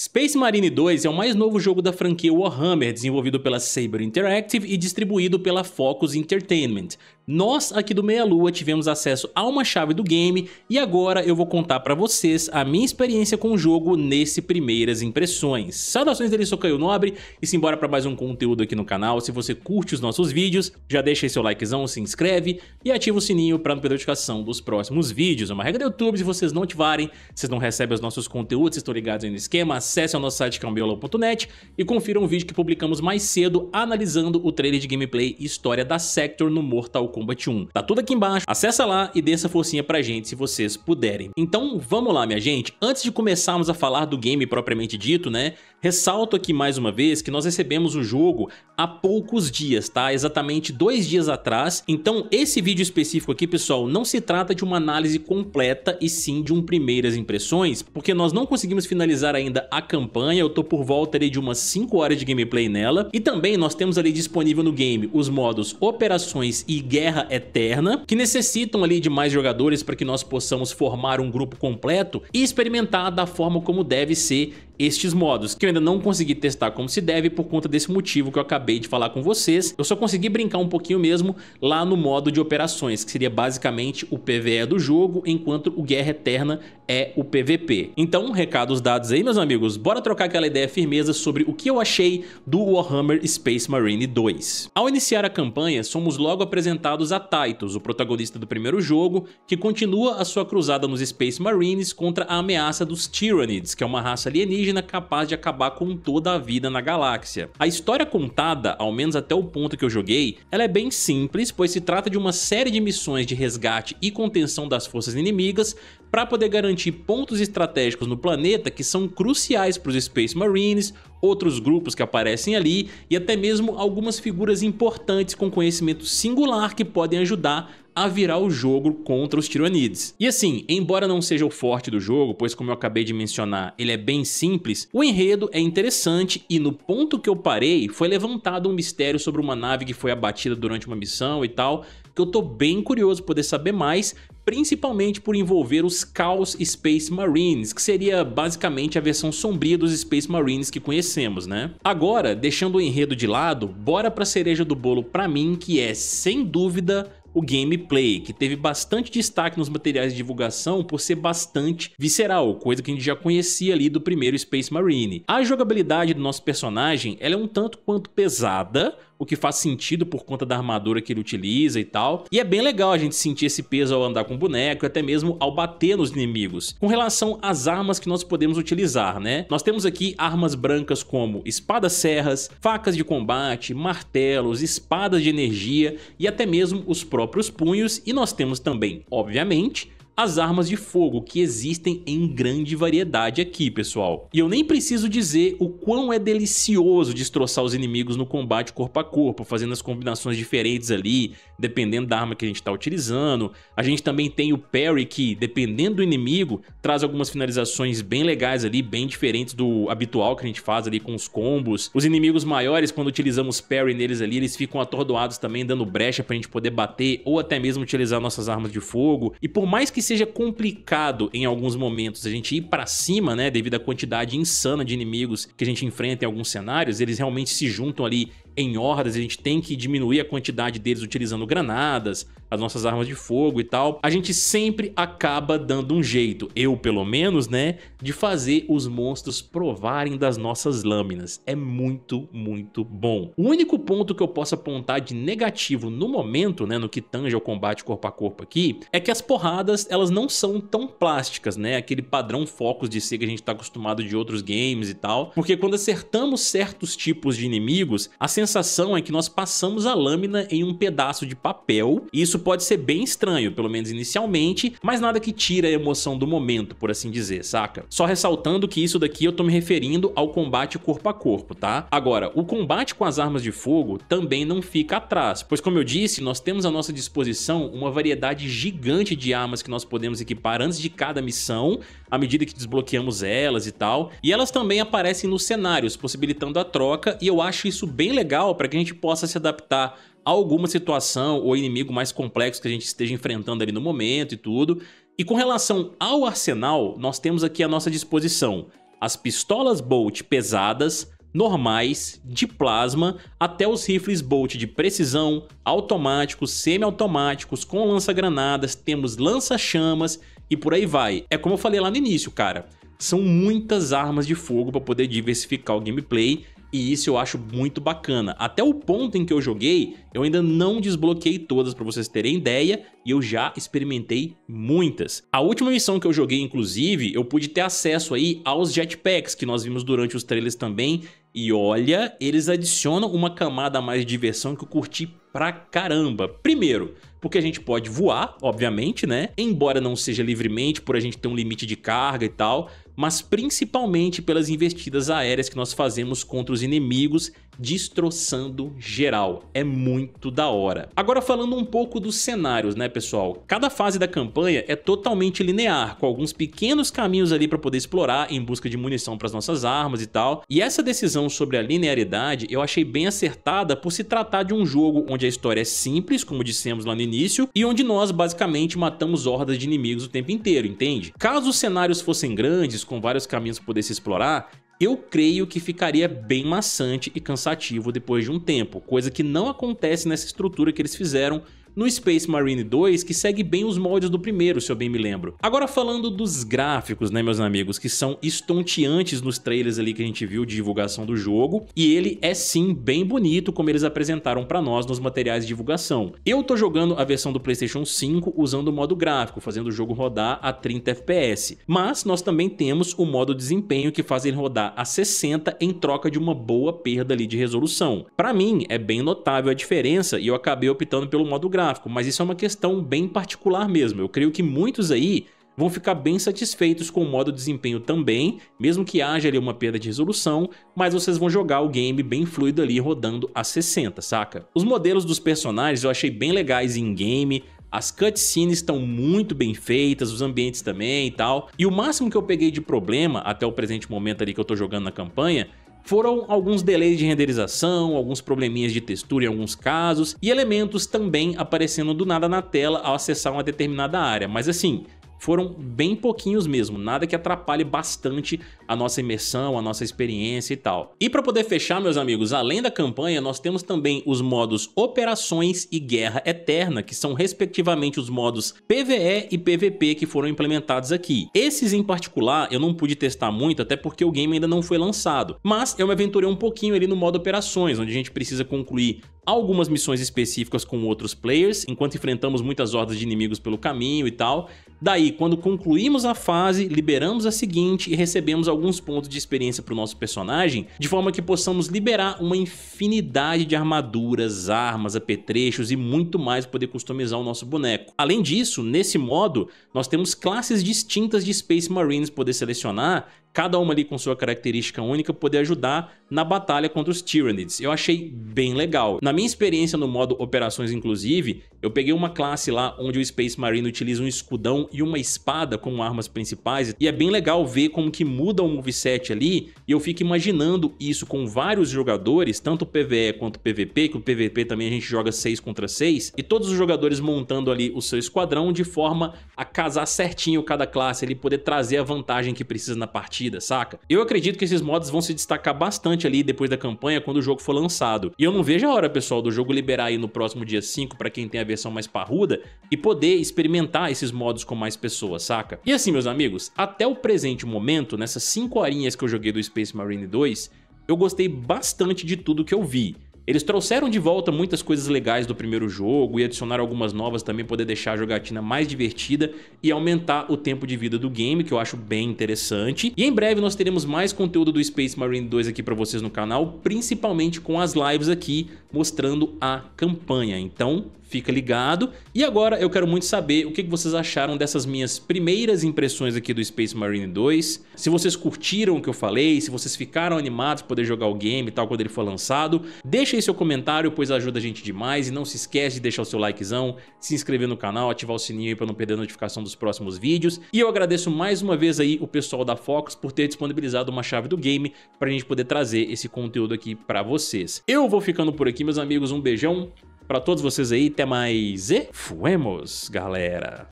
Space Marine 2 é o mais novo jogo da franquia Warhammer, desenvolvido pela Saber Interactive e distribuído pela Focus Entertainment. Nós aqui do Meia Lua tivemos acesso a uma chave do game e agora eu vou contar pra vocês a minha experiência com o jogo nesse Primeiras Impressões. Saudações dele, sou Caio Nobre e simbora pra mais um conteúdo aqui no canal. Se você curte os nossos vídeos, já deixa aí seu likezão, se inscreve e ativa o sininho pra não perder notificação dos próximos vídeos. É uma regra do YouTube, se vocês não ativarem, vocês não recebem os nossos conteúdos, vocês estão ligados aí no esquema, acesse ao nosso site cambiolo.net e confira um vídeo que publicamos mais cedo analisando o trailer de gameplay e história da Sector no Mortal Kombat 1. Tá tudo aqui embaixo, acessa lá e dê essa forcinha pra gente se vocês puderem. Então vamos lá minha gente, antes de começarmos a falar do game propriamente dito, né, ressalto aqui mais uma vez que nós recebemos o jogo há poucos dias, tá, exatamente dois dias atrás, então esse vídeo específico aqui pessoal, não se trata de uma análise completa e sim de um primeiras impressões, porque nós não conseguimos finalizar ainda a a campanha, eu tô por volta ali de umas 5 horas de gameplay nela. E também nós temos ali disponível no game os modos Operações e Guerra Eterna, que necessitam ali de mais jogadores para que nós possamos formar um grupo completo e experimentar da forma como deve ser estes modos, que eu ainda não consegui testar como se deve por conta desse motivo que eu acabei de falar com vocês. Eu só consegui brincar um pouquinho mesmo lá no modo de operações, que seria basicamente o PvE do jogo, enquanto o Guerra Eterna é o PvP. Então, recados dados aí, meus amigos, bora trocar aquela ideia firmeza sobre o que eu achei do Warhammer Space Marine 2. Ao iniciar a campanha, somos logo apresentados a Titus, o protagonista do primeiro jogo, que continua a sua cruzada nos Space Marines contra a ameaça dos Tyranids, que é uma raça alienígena alienígena capaz de acabar com toda a vida na galáxia. A história contada, ao menos até o ponto que eu joguei, ela é bem simples, pois se trata de uma série de missões de resgate e contenção das forças inimigas para poder garantir pontos estratégicos no planeta que são cruciais para os Space Marines, outros grupos que aparecem ali e até mesmo algumas figuras importantes com conhecimento singular que podem ajudar a virar o jogo contra os Tiranides. E assim, embora não seja o forte do jogo, pois como eu acabei de mencionar, ele é bem simples, o enredo é interessante e no ponto que eu parei foi levantado um mistério sobre uma nave que foi abatida durante uma missão e tal, que eu tô bem curioso poder saber mais, principalmente por envolver os Chaos Space Marines, que seria basicamente a versão sombria dos Space Marines que conhecemos, né? Agora, deixando o enredo de lado, bora pra cereja do bolo pra mim, que é, sem dúvida, o gameplay, que teve bastante destaque nos materiais de divulgação por ser bastante visceral, coisa que a gente já conhecia ali do primeiro Space Marine. A jogabilidade do nosso personagem ela é um tanto quanto pesada, o que faz sentido por conta da armadura que ele utiliza e tal. E é bem legal a gente sentir esse peso ao andar com o boneco e até mesmo ao bater nos inimigos. Com relação às armas que nós podemos utilizar, né? Nós temos aqui armas brancas como espadas serras, facas de combate, martelos, espadas de energia e até mesmo os próprios punhos. E nós temos também, obviamente, as armas de fogo, que existem em grande variedade aqui, pessoal. E eu nem preciso dizer o quão é delicioso destroçar os inimigos no combate corpo a corpo, fazendo as combinações diferentes ali, dependendo da arma que a gente está utilizando. A gente também tem o parry, que dependendo do inimigo, traz algumas finalizações bem legais ali, bem diferentes do habitual que a gente faz ali com os combos. Os inimigos maiores, quando utilizamos parry neles ali, eles ficam atordoados também, dando brecha pra gente poder bater ou até mesmo utilizar nossas armas de fogo. E por mais que seja complicado em alguns momentos a gente ir para cima, né, devido à quantidade insana de inimigos que a gente enfrenta em alguns cenários, eles realmente se juntam ali em hordas, a gente tem que diminuir a quantidade deles utilizando granadas, as nossas armas de fogo e tal, a gente sempre acaba dando um jeito, eu pelo menos, né, de fazer os monstros provarem das nossas lâminas. É muito, muito bom. O único ponto que eu posso apontar de negativo no momento, né, no que tange ao combate corpo a corpo aqui, é que as porradas, elas não são tão plásticas, né, aquele padrão focos de ser que a gente tá acostumado de outros games e tal, porque quando acertamos certos tipos de inimigos, a sensação é que nós passamos a lâmina em um pedaço de papel, e isso isso pode ser bem estranho, pelo menos inicialmente, mas nada que tira a emoção do momento, por assim dizer, saca? Só ressaltando que isso daqui eu tô me referindo ao combate corpo a corpo, tá? Agora, o combate com as armas de fogo também não fica atrás, pois como eu disse, nós temos à nossa disposição uma variedade gigante de armas que nós podemos equipar antes de cada missão, à medida que desbloqueamos elas e tal, e elas também aparecem nos cenários, possibilitando a troca, e eu acho isso bem legal para que a gente possa se adaptar alguma situação ou inimigo mais complexo que a gente esteja enfrentando ali no momento e tudo. E com relação ao arsenal, nós temos aqui à nossa disposição as pistolas Bolt pesadas, normais, de plasma, até os rifles Bolt de precisão, automáticos, semi-automáticos, com lança-granadas, temos lança-chamas e por aí vai. É como eu falei lá no início, cara. São muitas armas de fogo para poder diversificar o gameplay e isso eu acho muito bacana. Até o ponto em que eu joguei, eu ainda não desbloqueei todas para vocês terem ideia, e eu já experimentei muitas. A última missão que eu joguei, inclusive, eu pude ter acesso aí aos jetpacks que nós vimos durante os trailers também, e olha, eles adicionam uma camada a mais de diversão que eu curti pra caramba. Primeiro, porque a gente pode voar, obviamente, né? Embora não seja livremente, por a gente ter um limite de carga e tal, mas principalmente pelas investidas aéreas que nós fazemos contra os inimigos destroçando geral. É muito da hora. Agora falando um pouco dos cenários, né, pessoal? Cada fase da campanha é totalmente linear, com alguns pequenos caminhos ali para poder explorar em busca de munição para as nossas armas e tal. E essa decisão sobre a linearidade eu achei bem acertada por se tratar de um jogo onde a história é simples, como dissemos lá no início, e onde nós basicamente matamos hordas de inimigos o tempo inteiro, entende? Caso os cenários fossem grandes, com vários caminhos para poder se explorar, eu creio que ficaria bem maçante e cansativo depois de um tempo, coisa que não acontece nessa estrutura que eles fizeram no Space Marine 2, que segue bem os moldes do primeiro, se eu bem me lembro. Agora falando dos gráficos, né, meus amigos, que são estonteantes nos trailers ali que a gente viu de divulgação do jogo, e ele é sim bem bonito como eles apresentaram para nós nos materiais de divulgação. Eu tô jogando a versão do PlayStation 5 usando o modo gráfico, fazendo o jogo rodar a 30 FPS, mas nós também temos o modo desempenho que faz ele rodar a 60 em troca de uma boa perda ali de resolução. Para mim, é bem notável a diferença e eu acabei optando pelo modo gráfico gráfico, mas isso é uma questão bem particular mesmo. Eu creio que muitos aí vão ficar bem satisfeitos com o modo desempenho também, mesmo que haja ali uma perda de resolução, mas vocês vão jogar o game bem fluido ali rodando a 60, saca? Os modelos dos personagens eu achei bem legais em game, as cutscenes estão muito bem feitas, os ambientes também e tal. E o máximo que eu peguei de problema até o presente momento ali que eu tô jogando na campanha foram alguns delays de renderização, alguns probleminhas de textura em alguns casos e elementos também aparecendo do nada na tela ao acessar uma determinada área, mas assim, foram bem pouquinhos mesmo, nada que atrapalhe bastante a nossa imersão, a nossa experiência e tal. E para poder fechar, meus amigos, além da campanha, nós temos também os modos Operações e Guerra Eterna, que são respectivamente os modos PvE e PvP que foram implementados aqui. Esses em particular eu não pude testar muito, até porque o game ainda não foi lançado, mas eu me aventurei um pouquinho ali no modo Operações, onde a gente precisa concluir algumas missões específicas com outros players, enquanto enfrentamos muitas hordas de inimigos pelo caminho e tal. Daí, quando concluímos a fase, liberamos a seguinte e recebemos alguns pontos de experiência para o nosso personagem, de forma que possamos liberar uma infinidade de armaduras, armas, apetrechos e muito mais para poder customizar o nosso boneco. Além disso, nesse modo, nós temos classes distintas de Space Marines poder selecionar cada uma ali com sua característica única, poder ajudar na batalha contra os Tyranids. Eu achei bem legal. Na minha experiência no modo Operações, inclusive, eu peguei uma classe lá onde o Space Marine utiliza um escudão e uma espada como armas principais, e é bem legal ver como que muda o moveset ali, e eu fico imaginando isso com vários jogadores, tanto PvE quanto PvP, que o PvP também a gente joga 6 contra 6, e todos os jogadores montando ali o seu esquadrão de forma a casar certinho cada classe, ele poder trazer a vantagem que precisa na partida partida, saca? Eu acredito que esses mods vão se destacar bastante ali depois da campanha, quando o jogo for lançado. E eu não vejo a hora, pessoal, do jogo liberar aí no próximo dia 5 para quem tem a versão mais parruda e poder experimentar esses modos com mais pessoas, saca? E assim, meus amigos, até o presente momento, nessas 5 horinhas que eu joguei do Space Marine 2, eu gostei bastante de tudo que eu vi. Eles trouxeram de volta muitas coisas legais do primeiro jogo e adicionaram algumas novas também, poder deixar a jogatina mais divertida e aumentar o tempo de vida do game, que eu acho bem interessante. E em breve nós teremos mais conteúdo do Space Marine 2 aqui para vocês no canal, principalmente com as lives aqui mostrando a campanha. Então, fica ligado. E agora eu quero muito saber o que vocês acharam dessas minhas primeiras impressões aqui do Space Marine 2. Se vocês curtiram o que eu falei, se vocês ficaram animados para poder jogar o game e tal quando ele for lançado, deixa aí seu comentário, pois ajuda a gente demais. E não se esquece de deixar o seu likezão, se inscrever no canal, ativar o sininho para não perder a notificação dos próximos vídeos. E eu agradeço mais uma vez aí o pessoal da Fox por ter disponibilizado uma chave do game para a gente poder trazer esse conteúdo aqui para vocês. Eu vou ficando por aqui, meus amigos. Um beijão para todos vocês aí, até mais e fuemos, galera!